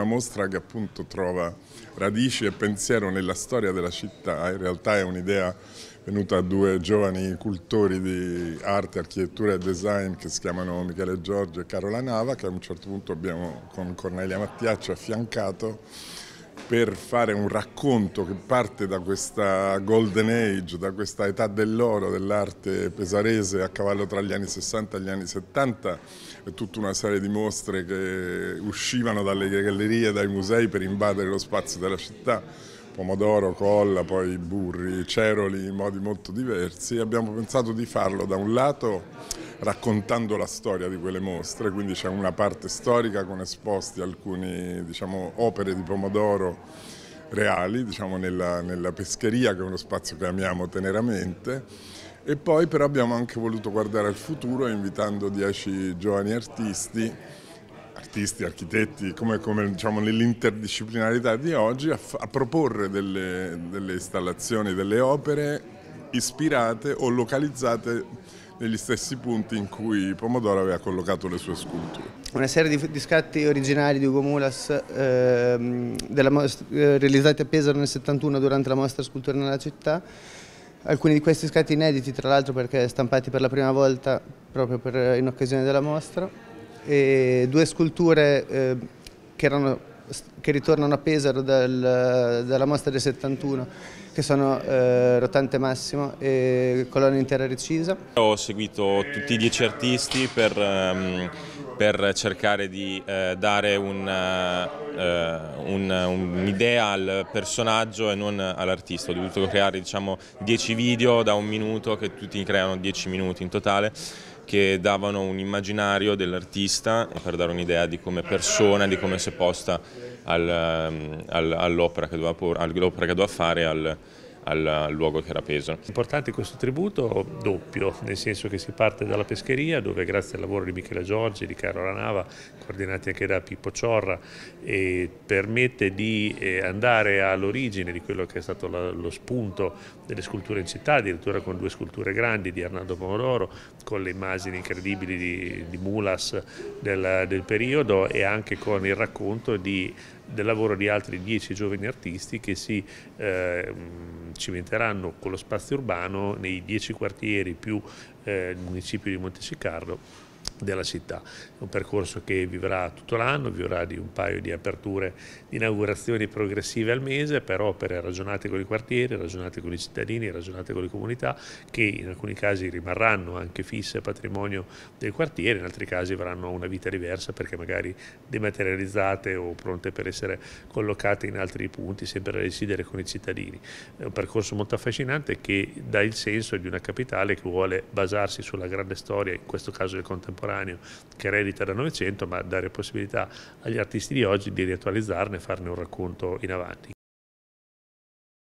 una mostra che appunto trova radici e pensiero nella storia della città, in realtà è un'idea venuta da due giovani cultori di arte, architettura e design che si chiamano Michele Giorgio e Carola Nava che a un certo punto abbiamo con Cornelia Mattiaccio affiancato per fare un racconto che parte da questa golden age, da questa età dell'oro dell'arte pesarese a cavallo tra gli anni 60 e gli anni 70, tutta una serie di mostre che uscivano dalle gallerie, dai musei per invadere lo spazio della città, pomodoro, colla, poi burri, ceroli, in modi molto diversi. Abbiamo pensato di farlo da un lato raccontando la storia di quelle mostre, quindi c'è una parte storica con esposti alcune diciamo, opere di pomodoro reali, diciamo nella, nella pescheria che è uno spazio che amiamo teneramente e poi però abbiamo anche voluto guardare al futuro invitando dieci giovani artisti artisti, architetti, come, come diciamo, nell'interdisciplinarità di oggi, a, a proporre delle, delle, installazioni, delle opere ispirate o localizzate negli stessi punti in cui Pomodoro aveva collocato le sue sculture. Una serie di, scatti originali di Ugo Mulas eh, eh, realizzati a Pesaro nel 71 durante la mostra Scultura nella città. Alcuni di questi scatti inediti tra l'altro perché stampati per la prima volta proprio per, eh, in occasione della mostra e due sculture eh, che erano che ritornano a Pesaro dal, dalla mostra del 71, che sono eh, Rotante Massimo e Colonna Intera Recisa. Ho seguito tutti i dieci artisti per, um, per cercare di eh, dare un'idea uh, un, un al personaggio e non all'artista. Ho dovuto creare diciamo, dieci video da un minuto che tutti creano dieci minuti in totale che davano un immaginario dell'artista per dare un'idea di come persona, di come si è posta ehm, all'opera che, che doveva fare, al, al luogo che era Peso. Importante questo tributo doppio, nel senso che si parte dalla pescheria dove grazie al lavoro di Michela Giorgi, di Carola Ranava, coordinati anche da Pippo Ciorra, permette di eh, andare all'origine di quello che è stato lo spunto delle sculture in città, addirittura con due sculture grandi di Arnaldo Pomodoro, con le immagini incredibili di, di Mulas del, del periodo e anche con il racconto di del lavoro di altri dieci giovani artisti che si eh, cimenteranno con lo spazio urbano nei dieci quartieri più eh, il municipio di Montesicardo della città. È un percorso che vivrà tutto l'anno, vivrà di un paio di aperture, di inaugurazioni progressive al mese per opere ragionate con i quartieri, ragionate con i cittadini, ragionate con le comunità che in alcuni casi rimarranno anche fisse patrimonio del quartiere, in altri casi avranno una vita diversa perché magari dematerializzate o pronte per essere collocate in altri punti, sempre a decidere con i cittadini. È un percorso molto affascinante che dà il senso di una capitale che vuole basarsi sulla grande storia, in questo caso del contemporaneo, contemporaneo che eredita dal Novecento, ma dare possibilità agli artisti di oggi di riattualizzarne e farne un racconto in avanti.